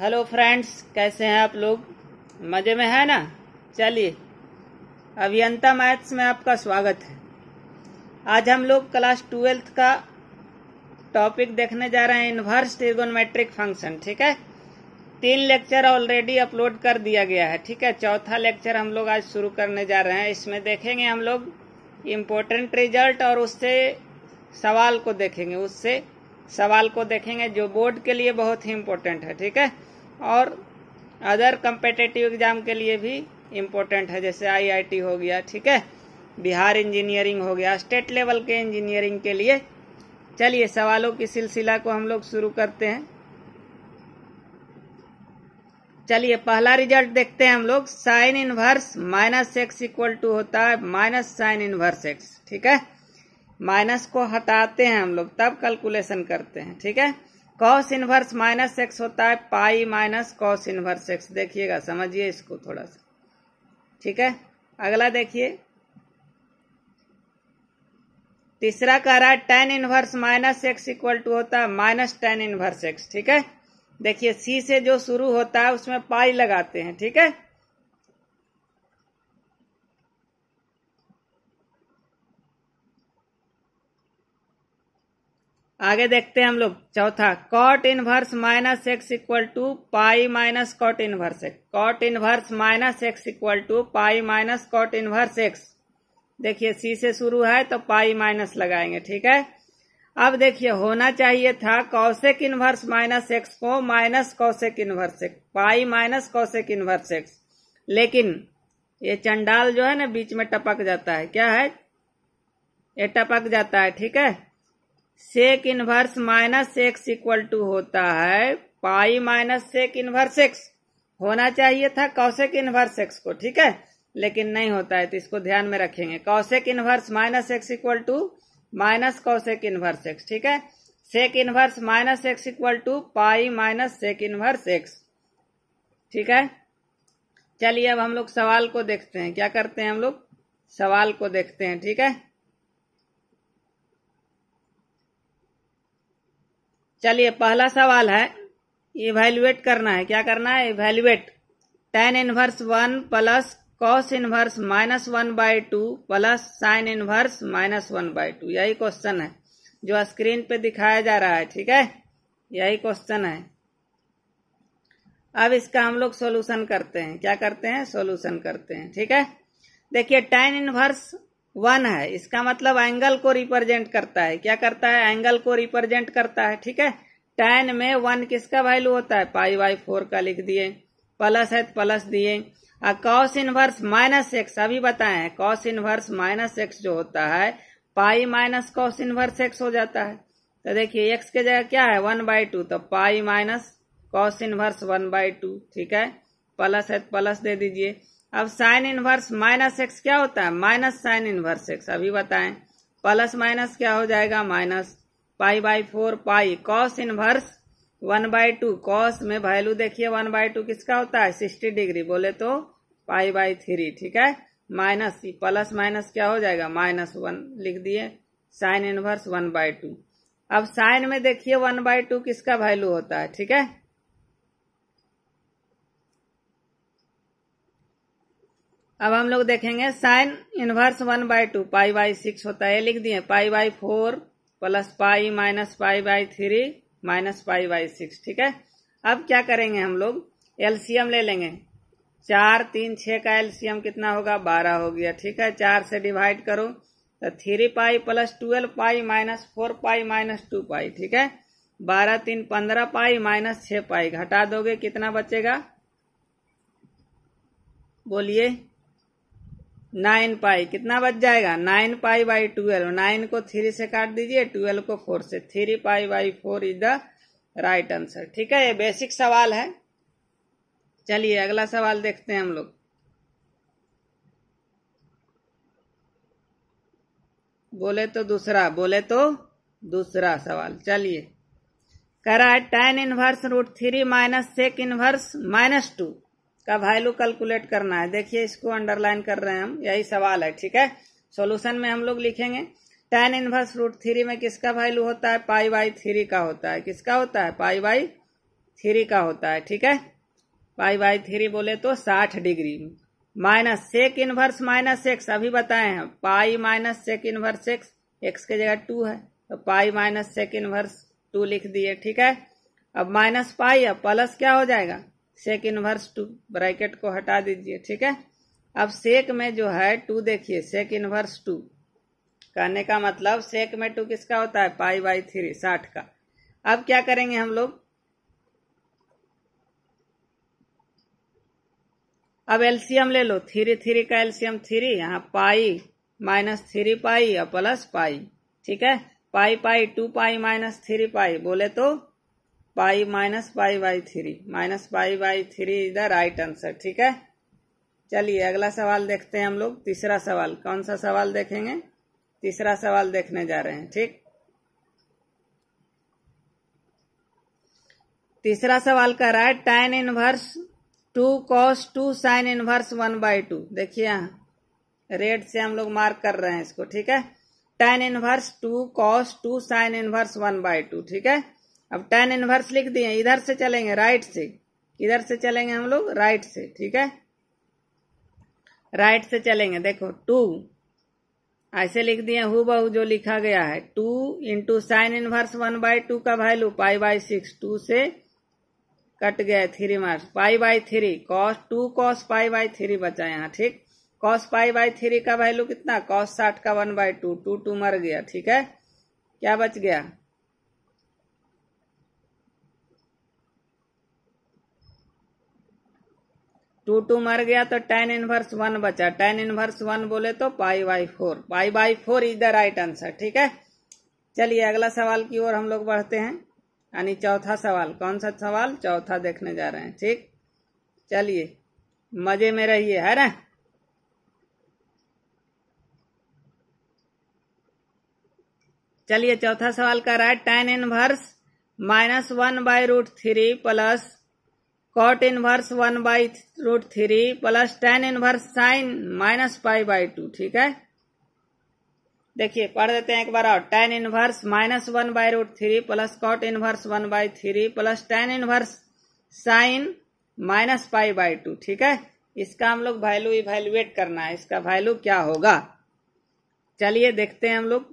hello friends कैसे हैं आप लोग मज़े में है ना चलिए अभियंता मैथ्स में आपका स्वागत है आज हम लोग क्लास ट्वेल्थ का टॉपिक देखने जा रहे हैं इन्वर्स ट्रिगोनमेट्रिक फंक्शन ठीक है तीन लेक्चर ऑलरेडी अपलोड कर दिया गया है ठीक है चौथा लेक्चर हम लोग आज शुरू करने जा रहे हैं इसमें देखेंगे हम लोग इम्पोर्टेंट रिजल्ट और उससे सवाल को देखेंगे उससे सवाल को देखेंगे जो बोर्ड के लिए बहुत ही इम्पोर्टेंट है ठीक है और अदर कम्पिटेटिव एग्जाम के लिए भी इम्पोर्टेंट है जैसे आईआईटी हो गया ठीक है बिहार इंजीनियरिंग हो गया स्टेट लेवल के इंजीनियरिंग के लिए चलिए सवालों की सिलसिला को हम लोग शुरू करते हैं चलिए पहला रिजल्ट देखते हैं हम लोग sine inverse minus x equal to होता है माइनस साइन इनवर्स एक्स ठीक है माइनस को हटाते हैं हम लोग तब कैलकुलेशन करते हैं ठीक है कॉस इनवर्स माइनस एक्स होता है pi minus cos inverse x देखिएगा समझिए इसको थोड़ा सा ठीक है अगला देखिए तीसरा कह रहा है tan inverse minus x equal to होता है माइनस टेन इनवर्स एक्स ठीक है देखिए सी से जो शुरू होता है उसमें पाई लगाते हैं ठीक है आगे देखते हैं हम लोग चौथा cot inverse minus x equal to pi minus cot inverse x cot inverse minus x equal to pi minus cot inverse x देखिए सी से शुरू है तो पाई माइनस लगाएंगे ठीक है अब देखिए होना चाहिए था कौशिक इनवर्स माइनस एक्स को minus cosec inverse x pi minus cosec inverse x लेकिन ये चंडाल जो है ना बीच में टपक जाता है क्या है ये टपक जाता है ठीक है sec inverse minus x equal to होता है pi minus sec inverse x होना चाहिए था कौशिक इनवर्स एक्स को ठीक है लेकिन नहीं होता है तो इसको ध्यान में रखेंगे cosec inverse minus x equal to minus cosec inverse x ठीक है sec inverse minus x equal to pi minus sec inverse x ठीक है चलिए अब हम लोग सवाल को देखते हैं क्या करते हैं हम लोग सवाल को देखते हैं ठीक है चलिए पहला सवाल है इवेल्युएट करना है क्या करना है evaluate tan inverse one plus cos inverse minus one by two plus sine inverse minus one by two यही क्वेश्चन है जो स्क्रीन पे दिखाया जा रहा है ठीक है यही क्वेश्चन है अब इसका हम लोग सोल्यूशन करते हैं क्या करते हैं सोल्यूशन करते हैं ठीक है देखिए टेन इनवर्स वन है इसका मतलब एंगल को रिप्रेजेंट करता है क्या करता है एंगल को रिप्रेजेंट करता है ठीक है टेन में वन किसका वैल्यू होता है पाई बाई फोर का लिख दिए प्लस है प्लस तो दिए और कॉस इनवर्स माइनस एक्स अभी बताए हैं कॉस इनवर्स माइनस एक्स जो होता है pi minus cos inverse x हो जाता है तो देखिए एक्स के जगह क्या है वन बाई टू तो pi minus cos inverse one by two ठीक है प्लस है प्लस तो दे दीजिए अब साइन इनवर्स माइनस एक्स क्या होता है माइनस साइन इनवर्स एक्स अभी बताएं प्लस माइनस क्या हो जाएगा minus pi by four pi cos inverse one by two cos में वैल्यू देखिए वन बाई टू किसका होता है सिक्सटी डिग्री बोले तो पाई बाई थ्री ठीक है माइनस प्लस माइनस क्या हो जाएगा माइनस वन लिख दिए sine inverse one by two अब साइन में देखिए वन बाई टू किसका वैल्यू होता है ठीक है अब हम लोग देखेंगे sine inverse one by two pi by six होता है लिख दिए pi by four plus pi minus pi by three minus pi by six ठीक है अब क्या करेंगे हम लोग एलसीएम ले लेंगे चार तीन छ का एलसीएम कितना होगा बारह हो गया ठीक है चार से डिवाइड करो तो three pi plus twelve pi minus four pi minus two pi ठीक है बारह तीन पंद्रह पाई माइनस छ पाई घटा दोगे कितना बचेगा बोलिए नाइन पाई कितना बच जाएगा nine pi by twelve nine को थ्री से काट दीजिए ट्वेल्व को फोर से three pi by four is the right answer ठीक है ये बेसिक सवाल है चलिए अगला सवाल देखते हैं हम लोग बोले तो दूसरा बोले तो दूसरा सवाल चलिए करा है tan inverse root three minus sec inverse minus two का वैल्यू कैलकुलेट करना है देखिए इसको अंडरलाइन कर रहे हैं हम यही सवाल है ठीक है सॉल्यूशन में हम लोग लिखेंगे टेन इनवर्स रूट थ्री में किसका वैल्यू होता है पाई बाई थ्री का होता है किसका होता है पाई बाई थ्री का होता है ठीक है पाई बाई थ्री बोले तो साठ degree minus sec inverse minus x अभी बताए हैं pi minus sec inverse x x के जगह टू है तो pi minus sec inverse two लिख दिए ठीक है अब माइनस पाई अब प्लस क्या हो जाएगा सेक इनवर्स टू ब्रैकेट को हटा दीजिए ठीक है अब सेक में जो है टू देखिए सेक इनवर्स टू कहने का मतलब सेक में टू किसका होता है पाई बाई थ्री साठ का अब क्या करेंगे हम लोग अब एलसीएम ले लो थ्री थ्री का एलसीएम थ्री यहाँ पाई माइनस थ्री पाई और प्लस पाई ठीक है pi pi two pi minus three pi बोले तो by minus pi by three minus by by three is the right answer ठीक है चलिए अगला सवाल देखते हैं हम लोग तीसरा सवाल कौन सा सवाल देखेंगे तीसरा सवाल देखने जा रहे हैं ठीक तीसरा सवाल कह रहा है tan inverse two cos two sine inverse one by two देखिए रेड से हम लोग मार्क कर रहे हैं इसको ठीक है tan inverse two cos two sine inverse one by two ठीक है अब टेन इनवर्स लिख दिए इधर से चलेंगे राइट से इधर से चलेंगे हम लोग राइट से ठीक है राइट से चलेंगे देखो टू ऐसे लिख दिए हु बहु जो लिखा गया है two into sine inverse one by two का value pi by six two से कट गया three marks pi by three cos two cos pi by three बचा यहाँ ठीक कॉस पाई बाई थ्री का वैल्यू कितना कॉस साठ का one by two two two मर गया ठीक है क्या बच गया टू टू मर गया तो टेन इनवर्स वन बचा टेन इनवर्स वन बोले तो pi by four pi by four is the right answer ठीक है चलिए अगला सवाल की ओर हम लोग बढ़ते हैं यानी चौथा सवाल कौन सा सवाल चौथा देखने जा रहे हैं ठीक चलिए मजे में रहिए है ना चलिए चौथा सवाल का है tan inverse minus one by root three plus cot inverse one by root three plus tan inverse sine minus pi by two ठीक है देखिए पढ़ देते हैं एक बार और tan inverse minus one by root three plus cot inverse one by three plus tan inverse sine minus pi by two ठीक है इसका हम लोग वैल्यू इवेल्युएट करना है इसका वैल्यू क्या होगा चलिए देखते हैं हम लोग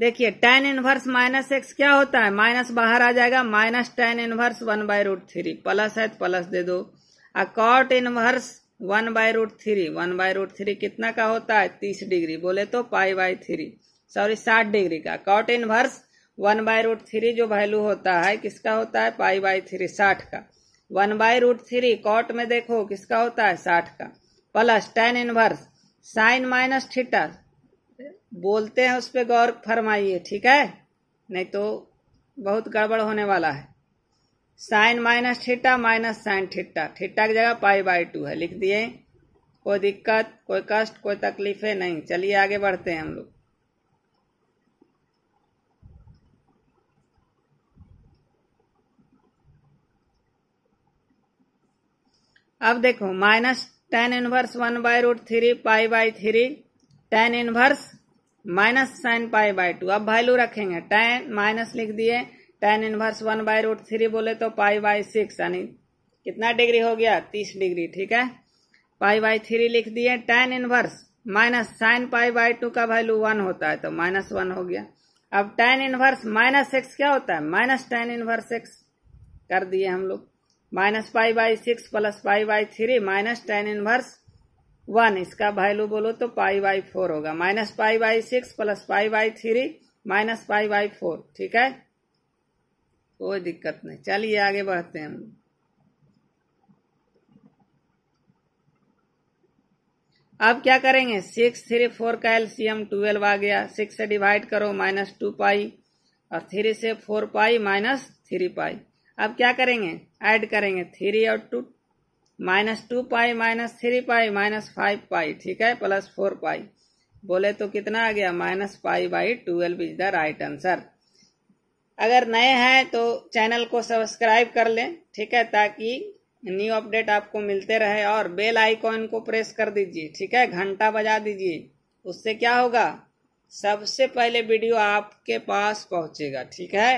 देखिए टेन इनवर्स माइनस एक्स क्या होता है माइनस बाहर आ जाएगा minus tan inverse one by root three plus है तो प्लस दे दो और cot inverse one by root three one by root three कितना का होता है तीस डिग्री बोले तो पाई बाय थ्री सॉरी साठ डिग्री का cot inverse one by root three जो वैल्यू होता है किसका होता है पाई बाय थ्री साठ का one by root three cot में देखो किसका होता है साठ का plus tan inverse sine minus theta बोलते हैं उस पर गौर फरमाइए ठीक है नहीं तो बहुत गड़बड़ होने वाला है sine minus theta minus sine theta theta की जगह पाई बाई टू है लिख दिए कोई दिक्कत कोई कष्ट कोई तकलीफ है नहीं चलिए आगे बढ़ते हैं हम लोग अब देखो minus tan inverse one by root three pi by three tan inverse minus sine pi by two अब वैल्यू रखेंगे टेन माइनस लिख दिए tan inverse one by root three बोले तो पाई बाय सिक्स यानी कितना डिग्री हो गया तीस डिग्री ठीक है पाई बाय थ्री लिख दिए tan inverse minus sine pi by two का वैल्यू वन होता है तो माइनस वन हो गया अब टेन इनवर्स माइनस सिक्स क्या होता है माइनस टेन इनवर्स एक्स कर दिए हम लोग minus pi by six plus pi by three minus tan inverse one इसका वैल्यू बोलो तो पाई बाई फोर होगा minus pi by six plus pi by three minus pi by four ठीक है कोई दिक्कत नहीं चलिए आगे बढ़ते हैं हम अब क्या करेंगे सिक्स थ्री फोर का एलसीएम ट्वेल्व आ गया सिक्स से डिवाइड करो माइनस टू पाई और थ्री से four pi minus three pi अब क्या करेंगे ऐड करेंगे थ्री और two minus two pi minus three pi minus five pi ठीक है प्लस फोर पाई बोले तो कितना आ गया minus pi by twelve is the right answer अगर नए हैं तो चैनल को सब्सक्राइब कर लें ठीक है ताकि न्यू अपडेट आपको मिलते रहे और बेल आइकॉन को प्रेस कर दीजिए ठीक है घंटा बजा दीजिए उससे क्या होगा सबसे पहले वीडियो आपके पास पहुंचेगा ठीक है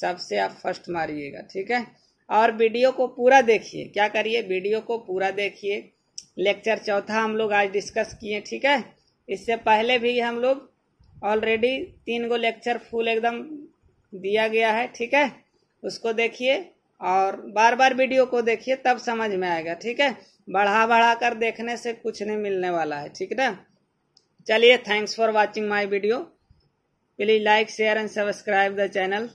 सबसे आप फर्स्ट मारिएगा ठीक है और वीडियो को पूरा देखिए क्या करिए वीडियो को पूरा देखिए लेक्चर चौथा हम लोग आज डिस्कस किए ठीक है इससे पहले भी हम लोग ऑलरेडी तीन गो लेक्चर फुल एकदम दिया गया है ठीक है उसको देखिए और बार बार वीडियो को देखिए तब समझ में आएगा ठीक है बढ़ा बढ़ा कर देखने से कुछ नहीं मिलने वाला है ठीक ना चलिए thanks for watching my video please like share and subscribe the channel